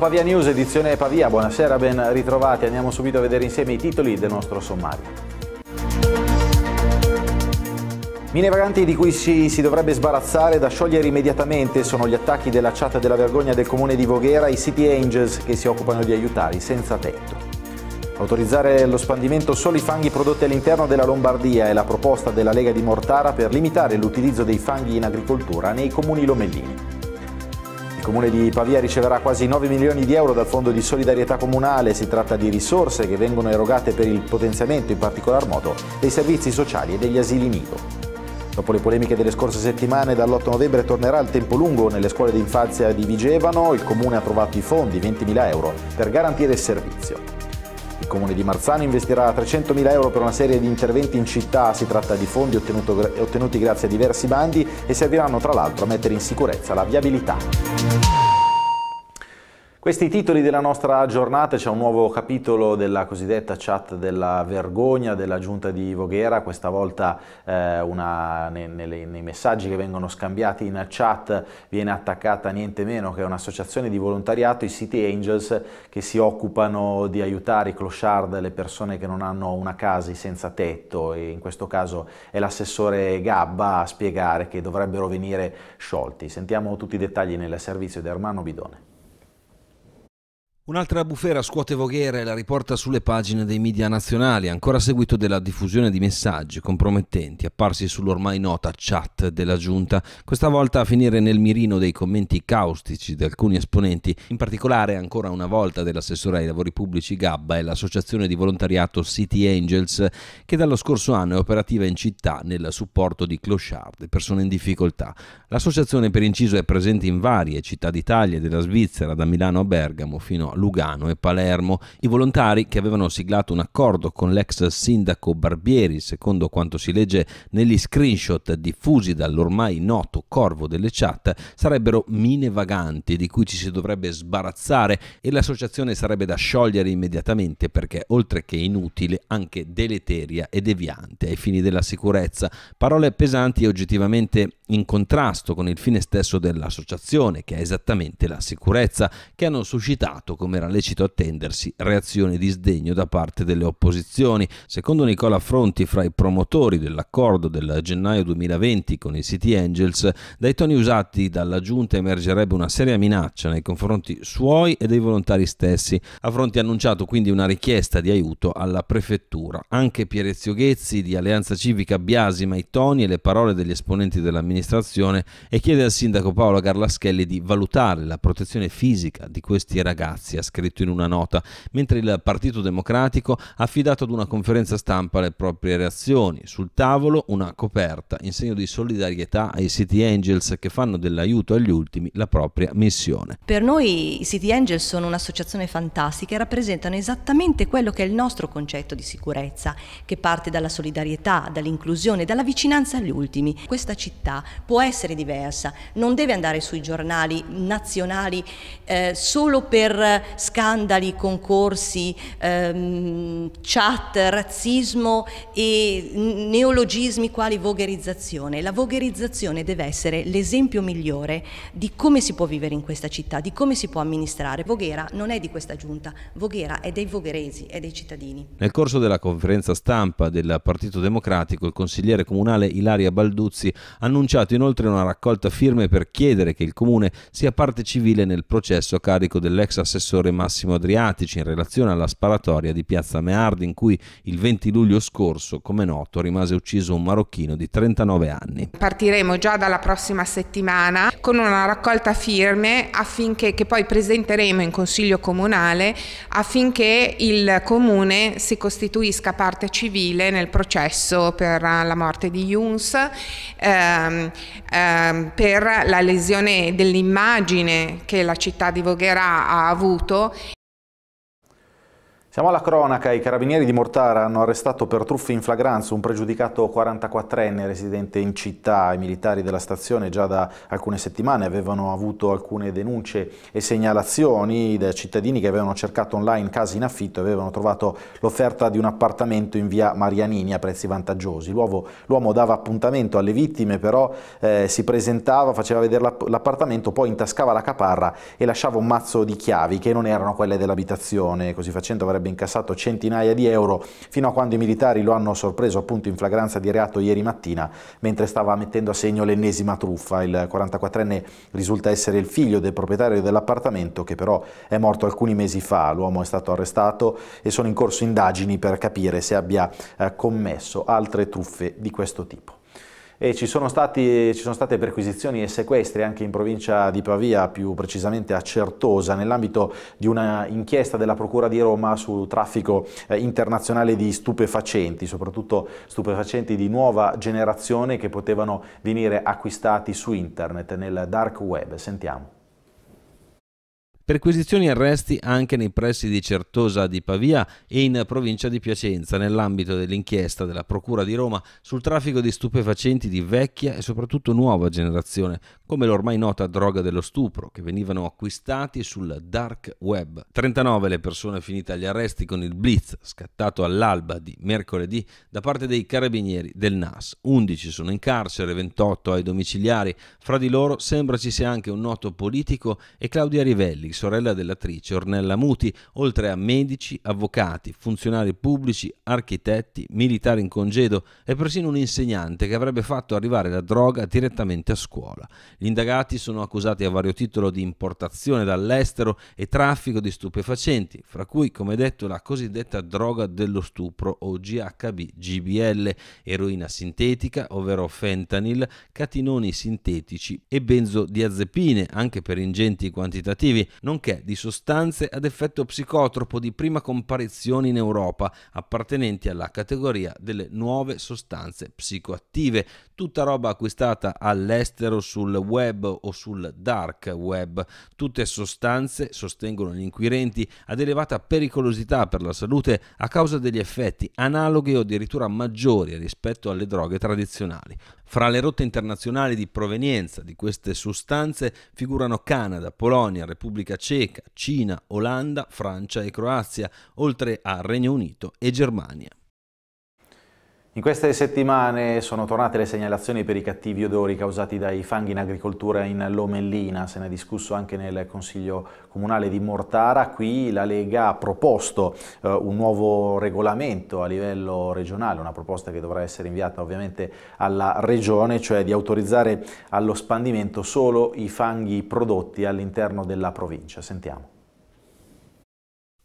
Pavia News, edizione Pavia. Buonasera, ben ritrovati. Andiamo subito a vedere insieme i titoli del nostro sommario. Mine vaganti di cui si, si, dovrebbe sbarazzare da sciogliere immediatamente sono gli attacchi della chat della vergogna del comune di Voghera e i City Angels che si occupano di aiutare i senza tetto. Autorizzare lo spandimento solo i fanghi prodotti all'interno della Lombardia è la proposta della Lega di Mortara per limitare l'utilizzo dei fanghi in agricoltura nei comuni lomellini. Il comune di Pavia riceverà quasi 9 milioni di euro dal Fondo di Solidarietà Comunale. Si tratta di risorse che vengono erogate per il potenziamento, in particolar modo, dei servizi sociali e degli asili nido. Dopo le polemiche delle scorse settimane, dall'8 novembre tornerà il tempo lungo nelle scuole d'infanzia di Vigevano. Il comune ha trovato i fondi, 20 mila euro, per garantire il servizio comune di Marzano investirà 300.000 euro per una serie di interventi in città, si tratta di fondi ottenuti grazie a diversi bandi e serviranno tra l'altro a mettere in sicurezza la viabilità. Questi titoli della nostra giornata, c'è un nuovo capitolo della cosiddetta chat della vergogna della giunta di Voghera, questa volta eh, una, nei, nei, nei, messaggi che vengono scambiati in chat viene attaccata niente meno che un'associazione di volontariato, i City Angels, che si occupano di aiutare i clochard, le persone che non hanno una casa senza tetto e in questo caso è l'assessore Gabba a spiegare che dovrebbero venire sciolti. Sentiamo tutti i dettagli nel servizio di Armano Bidone. Un'altra bufera scuote Voghera e la riporta sulle pagine dei media nazionali, ancora a seguito della diffusione di messaggi compromettenti apparsi sull'ormai nota chat della giunta, questa volta a finire nel mirino dei commenti caustici di alcuni esponenti, in particolare ancora una volta dell'assessore ai lavori pubblici Gabba e l'associazione di volontariato City Angels, che dallo scorso anno è operativa in città nel supporto di clochard, persone in difficoltà. L'associazione per inciso è presente in varie città d'Italia e della Svizzera, da Milano a Bergamo fino a Lugano e Palermo. I volontari, che avevano siglato un accordo con l'ex sindaco Barbieri, secondo quanto si legge negli screenshot diffusi dall'ormai noto corvo delle chat, sarebbero mine vaganti di cui ci si dovrebbe sbarazzare e l'associazione sarebbe da sciogliere immediatamente perché, oltre che inutile, anche deleteria e deviante ai fini della sicurezza. Parole pesanti e oggettivamente in contrasto con il fine stesso dell'associazione, che è esattamente la sicurezza, che hanno suscitato, come era lecito attendersi, reazioni di sdegno da parte delle opposizioni. Secondo Nicola Fronti, fra i promotori dell'accordo del gennaio 2020 con i City Angels, dai toni usati dalla giunta emergerebbe una seria minaccia nei confronti suoi e dei volontari stessi. A Fronti ha annunciato quindi una richiesta di aiuto alla prefettura. Anche Pierezio Ghezzi di Alleanza Civica biasima i toni e le parole degli esponenti dell'amministrazione amministrazione e chiede al sindaco Paolo Garlaschelli di valutare la protezione fisica di questi ragazzi, ha scritto in una nota, mentre il Partito Democratico ha affidato ad una conferenza stampa le proprie reazioni. Sul tavolo una coperta in segno di solidarietà ai City Angels che fanno dell'aiuto agli ultimi la propria missione. Per noi i City Angels sono un'associazione fantastica e rappresentano esattamente quello che è il nostro concetto di sicurezza, che parte dalla solidarietà, dall'inclusione, dalla vicinanza agli ultimi. Questa città può essere diversa, non deve andare sui giornali nazionali eh, solo per scandali, concorsi, ehm, chat, razzismo e neologismi quali vogherizzazione. La vogherizzazione deve essere l'esempio migliore di come si può vivere in questa città, di come si può amministrare. Voghera non è di questa giunta, Voghera è dei vogheresi, è dei cittadini. Nel corso della conferenza stampa del Partito Democratico il consigliere comunale Ilaria Balduzzi ha annunciato lanciato inoltre una raccolta firme per chiedere che il comune sia parte civile nel processo a carico dell'ex assessore Massimo Adriatici in relazione alla sparatoria di Piazza Meardi in cui il 20 luglio scorso, come noto, rimase ucciso un marocchino di 39 anni. Partiremo già dalla prossima settimana con una raccolta firme affinché, che poi presenteremo in Consiglio Comunale affinché il Comune si costituisca parte civile nel processo per la morte di Yuns ehm, Ehm, ehm, per la lesione dell'immagine che la città di Voghera ha avuto siamo alla cronaca, i carabinieri di Mortara hanno arrestato per truffe in flagranza un pregiudicato 44enne residente in città. I militari della stazione già da alcune settimane avevano avuto alcune denunce e segnalazioni da cittadini che avevano cercato online case in affitto e avevano trovato l'offerta di un appartamento in via Marianini a prezzi vantaggiosi. L'uomo dava appuntamento alle vittime, però eh, si presentava, faceva vedere l'appartamento, poi intascava la caparra e lasciava un mazzo di chiavi che non erano quelle dell'abitazione, così facendo avrebbe avrebbe incassato centinaia di euro fino a quando i militari lo hanno sorpreso appunto in flagranza di reato ieri mattina mentre stava mettendo a segno l'ennesima truffa. Il 44enne risulta essere il figlio del proprietario dell'appartamento che però è morto alcuni mesi fa. L'uomo è stato arrestato e sono in corso indagini per capire se abbia eh, commesso altre truffe di questo tipo e ci sono, stati, ci sono, state perquisizioni e sequestri anche in provincia di Pavia, più precisamente a Certosa, nell'ambito di una inchiesta della Procura di Roma su traffico eh, internazionale di stupefacenti, soprattutto stupefacenti di nuova generazione che potevano venire acquistati su internet, nel dark web. Sentiamo. Perquisizioni e arresti anche nei pressi di Certosa di Pavia e in provincia di Piacenza nell'ambito dell'inchiesta della Procura di Roma sul traffico di stupefacenti di vecchia e soprattutto nuova generazione come l'ormai nota droga dello stupro, che venivano acquistati sul dark web. 39 le persone finite agli arresti con il blitz scattato all'alba di mercoledì da parte dei carabinieri del NAS. 11 sono in carcere, 28 ai domiciliari. Fra di loro sembra ci sia anche un noto politico e Claudia Rivelli, sorella dell'attrice Ornella Muti, oltre a medici, avvocati, funzionari pubblici, architetti, militari in congedo e persino un insegnante che avrebbe fatto arrivare la droga direttamente a scuola. Gli indagati sono accusati a vario titolo di importazione dall'estero e traffico di stupefacenti, fra cui, come detto, la cosiddetta droga dello stupro o GHB, GBL, eroina sintetica, ovvero fentanyl, catinoni sintetici e benzodiazepine, anche per ingenti quantitativi, nonché di sostanze ad effetto psicotropo di prima comparizione in Europa, appartenenti alla categoria delle nuove sostanze psicoattive, tutta roba acquistata all'estero sul web o sul dark web. Tutte sostanze, sostengono gli inquirenti, ad elevata pericolosità per la salute a causa degli effetti analoghi o addirittura maggiori rispetto alle droghe tradizionali. Fra le rotte internazionali di provenienza di queste sostanze figurano Canada, Polonia, Repubblica Ceca, Cina, Olanda, Francia e Croazia, oltre a Regno Unito e Germania. In queste settimane sono tornate le segnalazioni per i cattivi odori causati dai fanghi in agricoltura in Lomellina, se ne è discusso anche nel Consiglio Comunale di Mortara, qui la Lega ha proposto eh, un nuovo regolamento a livello regionale, una proposta che dovrà essere inviata ovviamente alla Regione, cioè di autorizzare allo spandimento solo i fanghi prodotti all'interno della provincia. Sentiamo.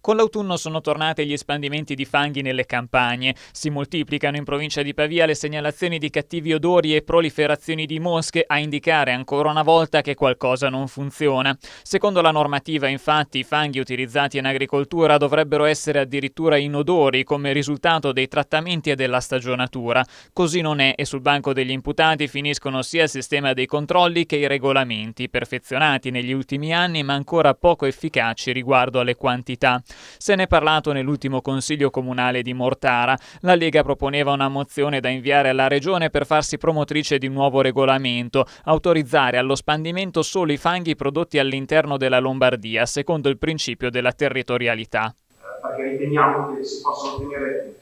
Con l'autunno sono tornati gli espandimenti di fanghi nelle campagne. Si moltiplicano in provincia di Pavia le segnalazioni di cattivi odori e proliferazioni di mosche a indicare ancora una volta che qualcosa non funziona. Secondo la normativa, infatti, i fanghi utilizzati in agricoltura dovrebbero essere addirittura inodori come risultato dei trattamenti e della stagionatura. Così non è e sul banco degli imputati finiscono sia il sistema dei controlli che i regolamenti, perfezionati negli ultimi anni ma ancora poco efficaci riguardo alle quantità. Se ne è parlato nell'ultimo consiglio comunale di Mortara. La Lega proponeva una mozione da inviare alla regione per farsi promotrice di un nuovo regolamento, autorizzare allo spandimento solo i fanghi prodotti all'interno della Lombardia, secondo il principio della territorialità. Perché riteniamo che si possano ottenere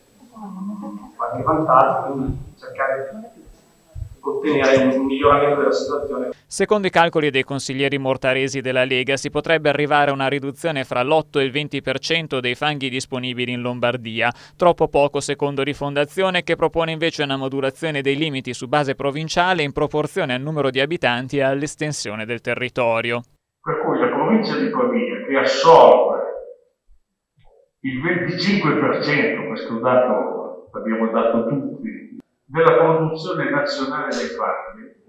qualche vantaggio, quindi cercare ottenere un miglioramento della situazione. Secondo i calcoli dei consiglieri mortaresi della Lega si potrebbe arrivare a una riduzione fra l'8 e il 20% dei fanghi disponibili in Lombardia, troppo poco secondo Rifondazione che propone invece una modulazione dei limiti su base provinciale in proporzione al numero di abitanti e all'estensione del territorio. Per cui la provincia di Pavia che assorbe il 25%, questo dato l'abbiamo dato tutti, della conduzione nazionale dei fatti,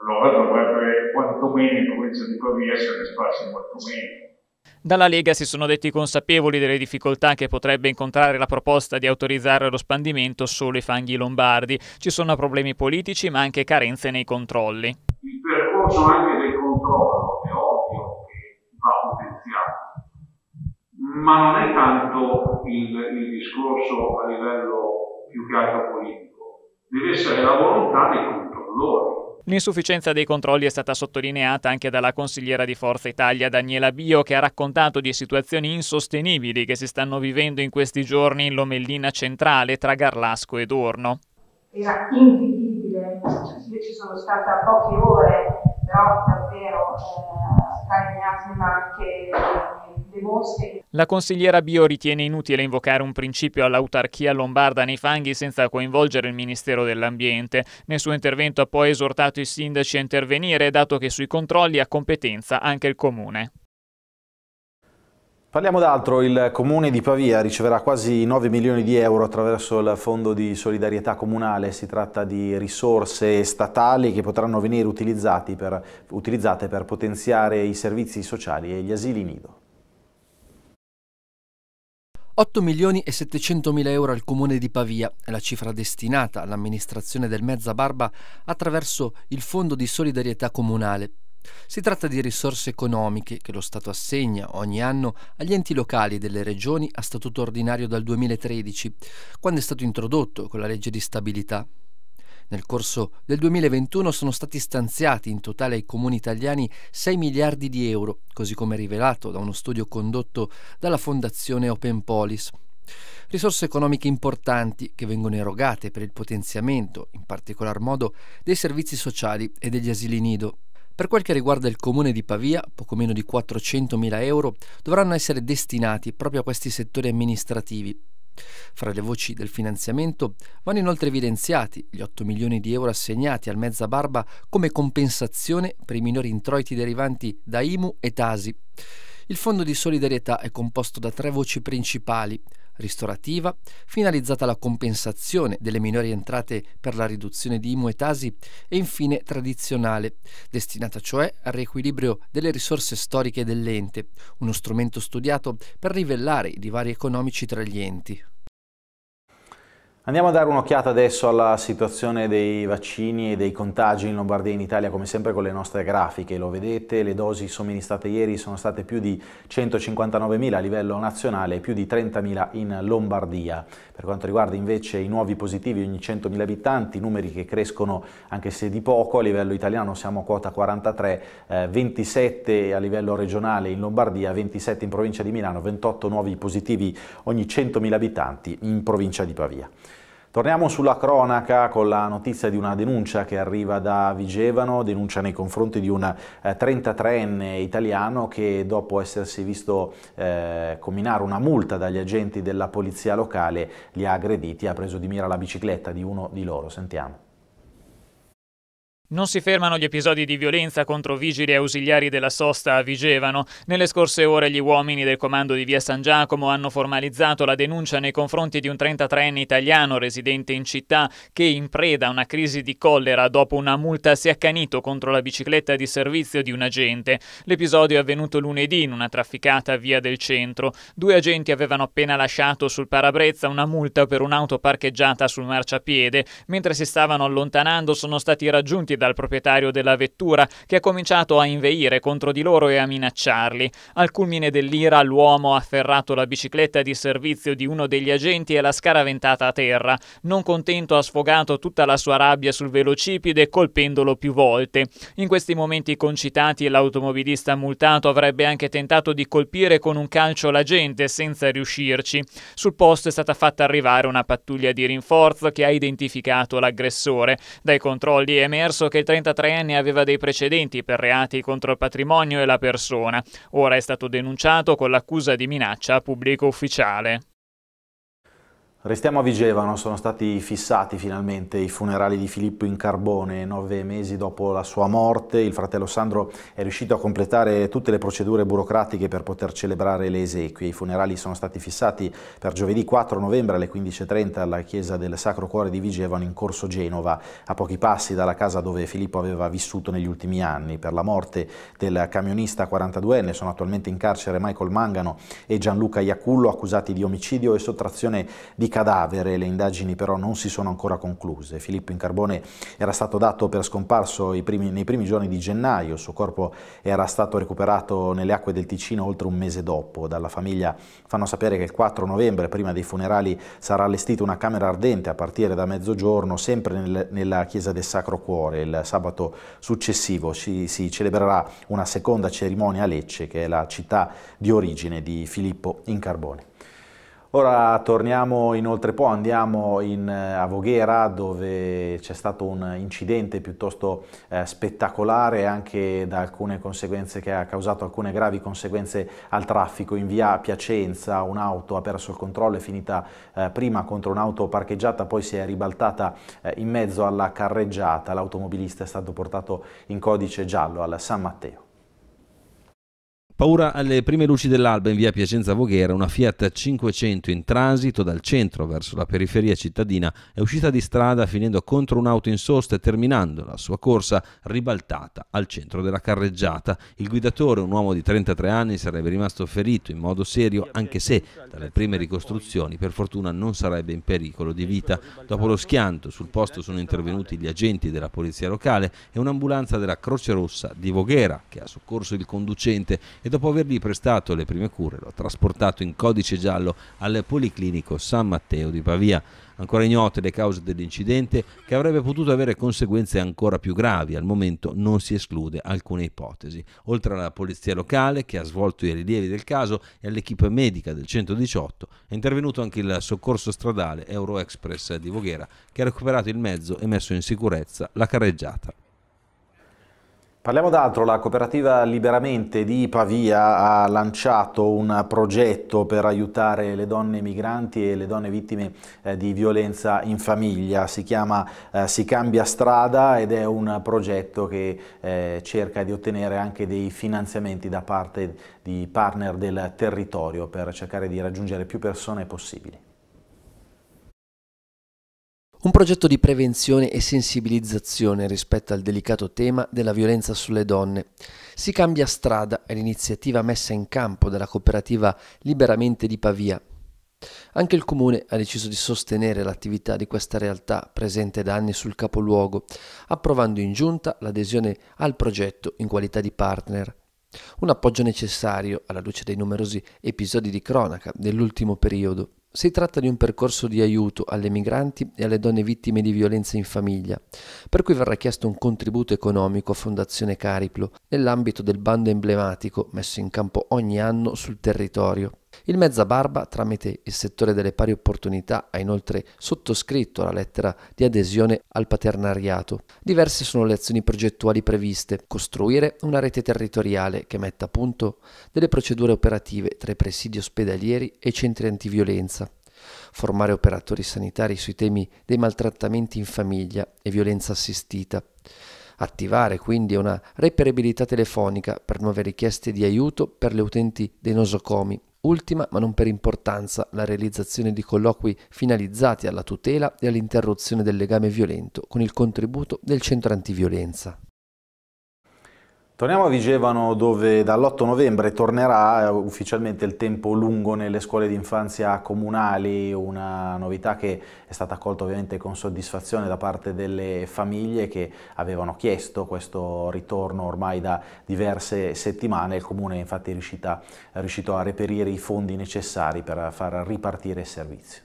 allora dovrebbe quantomeno, come dice di Corria, essere spazio molto Dalla Lega si sono detti consapevoli delle difficoltà che potrebbe incontrare la proposta di autorizzare lo spandimento solo ai fanghi lombardi. Ci sono problemi politici ma anche carenze nei controlli. Il percorso anche del controllo è ovvio che va potenziato, ma non è tanto il, il discorso a livello più che altro politico, deve essere la volontà dei controllori. L'insufficienza dei controlli è stata sottolineata anche dalla consigliera di Forza Italia Daniela Bio che ha raccontato di situazioni insostenibili che si stanno vivendo in questi giorni in Lomellina centrale tra Garlasco ed Orno. Era invivibile, io ci sono stata poche ore, però davvero eh, scagliati ma anche la consigliera Bio ritiene inutile invocare un principio all'autarchia lombarda nei fanghi senza coinvolgere il Ministero dell'Ambiente. Nel suo intervento ha poi esortato i sindaci a intervenire, dato che sui controlli ha competenza anche il Comune. Parliamo d'altro, il Comune di Pavia riceverà quasi 9 milioni di euro attraverso il Fondo di Solidarietà Comunale, si tratta di risorse statali che potranno venire per, utilizzate per potenziare i servizi sociali e gli asili nido. 8 milioni e 700 mila euro al comune di Pavia è la cifra destinata all'amministrazione del Mezza Barba attraverso il Fondo di solidarietà comunale. Si tratta di risorse economiche che lo Stato assegna ogni anno agli enti locali delle regioni a statuto ordinario dal 2013, quando è stato introdotto con la legge di stabilità. Nel corso del 2021 sono stati stanziati in totale ai comuni italiani 6 miliardi di euro, così come rivelato da uno studio condotto dalla Fondazione Open Polis. Risorse economiche importanti che vengono erogate per il potenziamento, in particolar modo, dei servizi sociali e degli asili nido. Per quel che riguarda il comune di Pavia, poco meno di 400.000 euro dovranno essere destinati proprio a questi settori amministrativi, fra le voci del finanziamento vanno inoltre evidenziati gli 8 milioni di euro assegnati al Mezza Barba come compensazione per i minori introiti derivanti da IMU e TASI. Il fondo di solidarietà è composto da tre voci principali ristorativa, finalizzata alla compensazione delle minori entrate per la riduzione di IMU e Tasi e infine tradizionale, destinata cioè al riequilibrio delle risorse storiche dell'ente, uno strumento studiato per rivellare i divari economici tra gli enti. Andiamo a dare un'occhiata adesso alla situazione dei vaccini e dei contagi in Lombardia e in Italia, come sempre con le nostre grafiche, lo vedete, le dosi somministrate ieri sono state più di 159.000 a livello nazionale e più di 30.000 in Lombardia. Per quanto riguarda invece i nuovi positivi ogni 100.000 abitanti, numeri che crescono anche se di poco, a livello italiano siamo a quota 43, eh, 27 a livello regionale in Lombardia, 27 in provincia di Milano, 28 nuovi positivi ogni 100.000 abitanti in provincia di Pavia. Torniamo sulla cronaca con la notizia di una denuncia che arriva da Vigevano, denuncia nei confronti di un 33enne eh, italiano che dopo essersi visto eh, combinare una multa dagli agenti della polizia locale li ha aggrediti, ha preso di mira la bicicletta di uno di loro. Sentiamo. Non si fermano gli episodi di violenza contro vigili e ausiliari della sosta a Vigevano. Nelle scorse ore gli uomini del comando di via San Giacomo hanno formalizzato la denuncia nei confronti di un 33enne italiano residente in città che in preda a una crisi di collera dopo una multa si è accanito contro la bicicletta di servizio di un agente. L'episodio è avvenuto lunedì in una trafficata via del centro. Due agenti avevano appena lasciato sul parabrezza una multa per un'auto parcheggiata sul marciapiede. Mentre si stavano allontanando sono stati raggiunti dal proprietario della vettura che ha cominciato a inveire contro di loro e a minacciarli. Al culmine dell'ira l'uomo ha afferrato la bicicletta di servizio di uno degli agenti e l'ha scaraventata a terra. Non contento ha sfogato tutta la sua rabbia sul velocipede colpendolo più volte. In questi momenti concitati l'automobilista multato avrebbe anche tentato di colpire con un calcio l'agente senza riuscirci. Sul posto è stata fatta arrivare una pattuglia di rinforzo che ha identificato l'aggressore. Dai controlli è emerso premesso che il 33enne aveva dei precedenti per reati contro il patrimonio e la persona. Ora è stato denunciato con l'accusa di minaccia a pubblico ufficiale. Restiamo a Vigevano, sono stati fissati finalmente i funerali di Filippo in carbone nove mesi dopo la sua morte. Il fratello Sandro è riuscito a completare tutte le procedure burocratiche per poter celebrare le esequie. I funerali sono stati fissati per giovedì 4 novembre alle 15.30 alla chiesa del Sacro Cuore di Vigevano in Corso Genova, a pochi passi dalla casa dove Filippo aveva vissuto negli ultimi anni. Per la morte del camionista 42enne sono attualmente in carcere Michael Mangano e Gianluca Iacullo accusati di omicidio e sottrazione di cadavere, le indagini però non si sono ancora concluse. Filippo in carbone era stato dato per scomparso primi, nei primi giorni di gennaio, il suo corpo era stato recuperato nelle acque del Ticino oltre un mese dopo. Dalla famiglia fanno sapere che il 4 novembre, prima dei funerali, sarà allestita una camera ardente a partire da mezzogiorno, sempre nel, nella chiesa del Sacro Cuore. Il sabato successivo si, si celebrerà una seconda cerimonia a Lecce, che è la città di origine di Filippo in carbone. Ora torniamo in Oltrepo, andiamo in, eh, a Voghera dove c'è stato un incidente piuttosto eh, spettacolare anche da alcune conseguenze che ha causato alcune gravi conseguenze al traffico. In via Piacenza un'auto ha perso il controllo, è finita eh, prima contro un'auto parcheggiata, poi si è ribaltata eh, in mezzo alla carreggiata. L'automobilista è stato portato in codice giallo al San Matteo. Paura alle prime luci dell'alba in via Piacenza Voghera, una Fiat 500 in transito dal centro verso la periferia cittadina è uscita di strada finendo contro un'auto in sosta e terminando la sua corsa ribaltata al centro della carreggiata. Il guidatore, un uomo di 33 anni, sarebbe rimasto ferito in modo serio anche se dalle prime ricostruzioni per fortuna non sarebbe in pericolo di vita. Dopo lo schianto sul posto sono intervenuti gli agenti della polizia locale e un'ambulanza della Croce Rossa di Voghera che ha soccorso il conducente e dopo avergli prestato le prime cure l'ho trasportato in codice giallo al Policlinico San Matteo di Pavia. Ancora ignote le cause dell'incidente che avrebbe potuto avere conseguenze ancora più gravi, al momento non si esclude alcuna ipotesi. Oltre alla polizia locale che ha svolto i rilievi del caso e all'equipe medica del 118 è intervenuto anche il soccorso stradale Euro Express di Voghera che ha recuperato il mezzo e messo in sicurezza la carreggiata. Parliamo d'altro, la cooperativa Liberamente di Pavia ha lanciato un progetto per aiutare le donne migranti e le donne vittime eh, di violenza in famiglia, si chiama eh, Si cambia strada ed è un progetto che eh, cerca di ottenere anche dei finanziamenti da parte di partner del territorio per cercare di raggiungere più persone possibili. Un progetto di prevenzione e sensibilizzazione rispetto al delicato tema della violenza sulle donne. Si cambia strada è l'iniziativa messa in campo dalla cooperativa Liberamente di Pavia. Anche il comune ha deciso di sostenere l'attività di questa realtà presente da anni sul capoluogo, approvando in giunta l'adesione al progetto in qualità di partner. Un appoggio necessario alla luce dei numerosi episodi di cronaca dell'ultimo periodo. Si tratta di un percorso di aiuto alle migranti e alle donne vittime di violenza in famiglia, per cui verrà chiesto un contributo economico a Fondazione Cariplo nell'ambito del bando emblematico messo in campo ogni anno sul territorio il Mezza Barba, tramite il settore delle pari opportunità, ha inoltre sottoscritto la lettera di adesione al paternariato. Diverse sono le azioni progettuali previste, costruire una rete territoriale che metta a punto delle procedure operative tra i presidi ospedalieri e i centri antiviolenza, formare operatori sanitari sui temi dei maltrattamenti in famiglia e violenza assistita, attivare quindi una reperibilità telefonica per nuove richieste di aiuto per le utenti dei nosocomi Ultima, ma non per importanza, la realizzazione di colloqui finalizzati alla tutela e all'interruzione del legame violento con il contributo del centro antiviolenza. Torniamo a Vigevano dove dall'8 novembre tornerà eh, ufficialmente il tempo lungo nelle scuole di infanzia comunali, una novità che è stata accolta ovviamente con soddisfazione da parte delle famiglie che avevano chiesto questo ritorno ormai da diverse settimane, il comune è infatti riuscita, è riuscito a reperire i fondi necessari per far ripartire il servizio.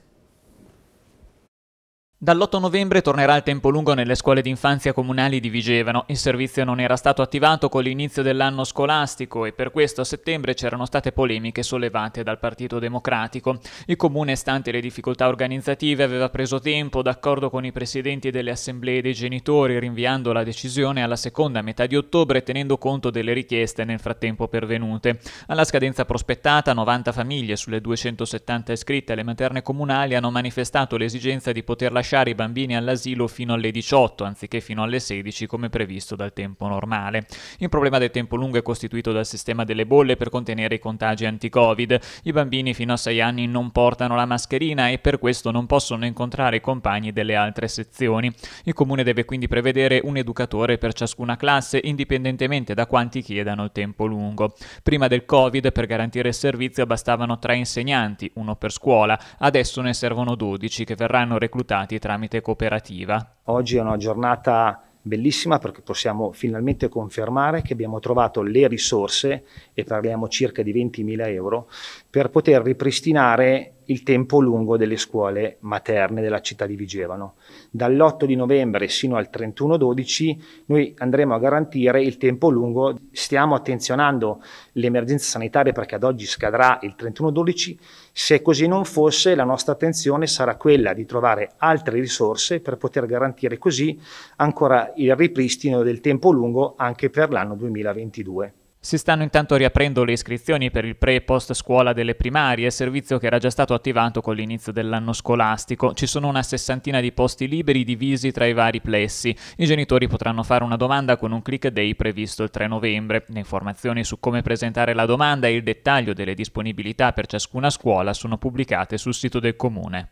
Dall'8 novembre tornerà il tempo lungo nelle scuole d'infanzia comunali di Vigevano. Il servizio non era stato attivato con l'inizio dell'anno scolastico e per questo a settembre c'erano state polemiche sollevate dal Partito Democratico. Il comune, stante le difficoltà organizzative, aveva preso tempo d'accordo con i presidenti delle assemblee dei genitori, rinviando la decisione alla seconda metà di ottobre tenendo conto delle richieste nel frattempo pervenute. Alla scadenza prospettata, 90 famiglie sulle 270 iscritte alle materne comunali hanno manifestato l'esigenza di poter lasciare lasciare i bambini all'asilo fino alle 18 anziché fino alle 16 come previsto dal tempo normale. Il problema del tempo lungo è costituito dal sistema delle bolle per contenere i contagi anti-Covid. I bambini fino a 6 anni non portano la mascherina e per questo non possono incontrare i compagni delle altre sezioni. Il comune deve quindi prevedere un educatore per ciascuna classe indipendentemente da quanti chiedano il tempo lungo. Prima del Covid per garantire il servizio bastavano tre insegnanti, uno per scuola, adesso ne servono 12 che verranno reclutati tramite cooperativa. Oggi è una giornata bellissima perché possiamo finalmente confermare che abbiamo trovato le risorse, e parliamo circa di 20.000 euro, per poter ripristinare il tempo lungo delle scuole materne della città di Vigevano. Dall'8 di novembre sino al 31-12 noi andremo a garantire il tempo lungo, stiamo attenzionando l'emergenza sanitaria perché ad oggi scadrà il 31-12, se così non fosse la nostra attenzione sarà quella di trovare altre risorse per poter garantire così ancora il ripristino del tempo lungo anche per l'anno 2022. Si stanno intanto riaprendo le iscrizioni per il pre e post scuola delle primarie, servizio che era già stato attivato con l'inizio dell'anno scolastico. Ci sono una sessantina di posti liberi divisi tra i vari plessi. I genitori potranno fare una domanda con un click day previsto il 3 novembre. Le informazioni su come presentare la domanda e il dettaglio delle disponibilità per ciascuna scuola sono pubblicate sul sito del comune.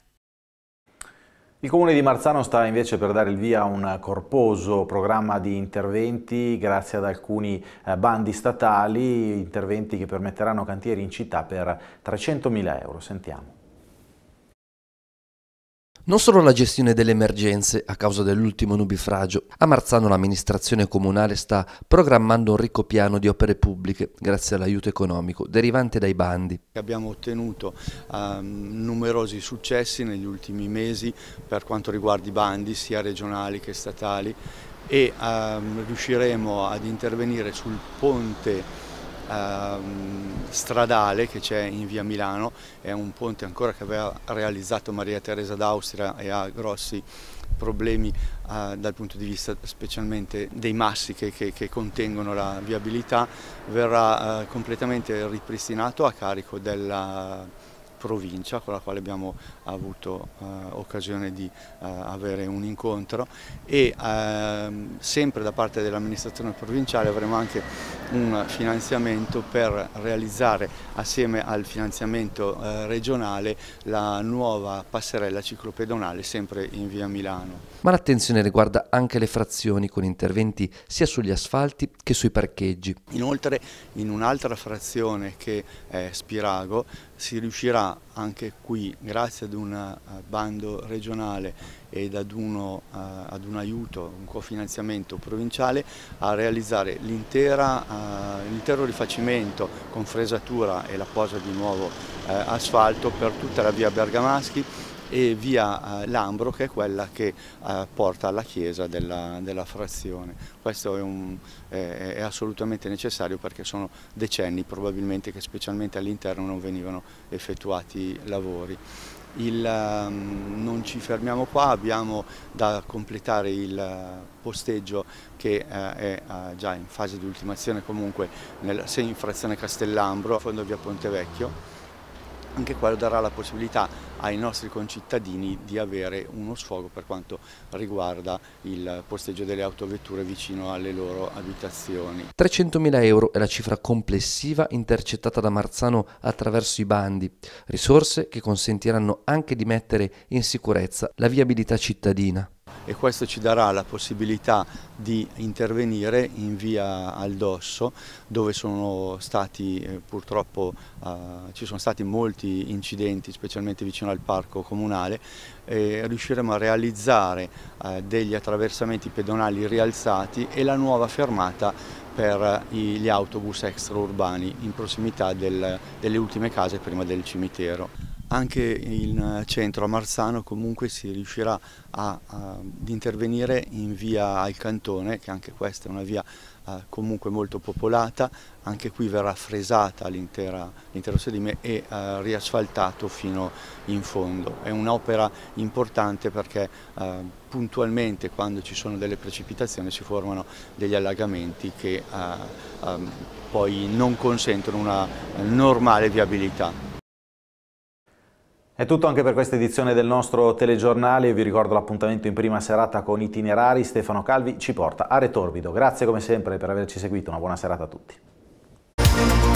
Il Comune di Marzano sta invece per dare il via a un corposo programma di interventi grazie ad alcuni eh, bandi statali, interventi che permetteranno cantieri in città per 300.000 euro. Sentiamo. Non solo la gestione delle emergenze a causa dell'ultimo nubifragio, a Marzano l'amministrazione comunale sta programmando un ricco piano di opere pubbliche grazie all'aiuto economico derivante dai bandi. Abbiamo ottenuto eh, numerosi successi negli ultimi mesi per quanto riguarda i bandi sia regionali che statali e eh, riusciremo ad intervenire sul ponte ehm, stradale che c'è in via Milano, è un ponte ancora che aveva realizzato Maria Teresa d'Austria e ha grossi problemi eh, dal punto di vista specialmente dei massi che, che, che contengono la viabilità, verrà eh, completamente ripristinato a carico della provincia con la quale abbiamo avuto eh, occasione di eh, avere un incontro e ehm, sempre da parte dell'amministrazione provinciale avremo anche un finanziamento per realizzare assieme al finanziamento eh, regionale la nuova passerella ciclopedonale sempre in via Milano. Ma l'attenzione riguarda anche le frazioni con interventi sia sugli asfalti che sui parcheggi. Inoltre in un'altra frazione che è Spirago si riuscirà anche qui, grazie ad un eh, bando regionale ed ad, uno, eh, ad un aiuto, un cofinanziamento provinciale, a realizzare eh, l'intero rifacimento con fresatura e la posa di nuovo asfalto per tutta la via Bergamaschi e via eh, Lambro che è quella che eh, porta alla chiesa della, della frazione. Questo è, un, è, è, assolutamente necessario perché sono decenni probabilmente che specialmente all'interno non venivano effettuati lavori. Il, ehm, non ci fermiamo qua, abbiamo da completare il eh, posteggio che è già in fase di ultimazione comunque nel, se in frazione Castellambro, a fondo via Ponte Vecchio anche quello darà la possibilità ai nostri concittadini di avere uno sfogo per quanto riguarda il posteggio delle autovetture vicino alle loro abitazioni. 300.000 euro è la cifra complessiva intercettata da Marzano attraverso i bandi, risorse che consentiranno anche di mettere in sicurezza la viabilità cittadina e questo ci darà la possibilità di intervenire in via Aldosso dove sono stati eh, purtroppo eh, ci sono stati molti incidenti specialmente vicino al parco comunale e riusciremo a realizzare eh, degli attraversamenti pedonali rialzati e la nuova fermata per eh, gli autobus extraurbani in prossimità del, delle ultime case prima del cimitero anche in eh, centro a Marzano comunque si riuscirà a, a, ad intervenire in via al Cantone, che anche questa è una via eh, comunque molto popolata, anche qui verrà fresata l'intero sedime e eh, riasfaltato fino in fondo. È un'opera importante perché eh, puntualmente quando ci sono delle precipitazioni si formano degli allagamenti che eh, ehm, poi non consentono una normale viabilità. È tutto anche per questa edizione del nostro telegiornale, vi ricordo l'appuntamento in prima serata con Itinerari, Stefano Calvi ci porta a Retorbido. Grazie come sempre per averci seguito, una buona serata a tutti.